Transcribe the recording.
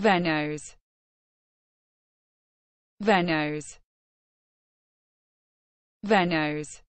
Venos Venos Venos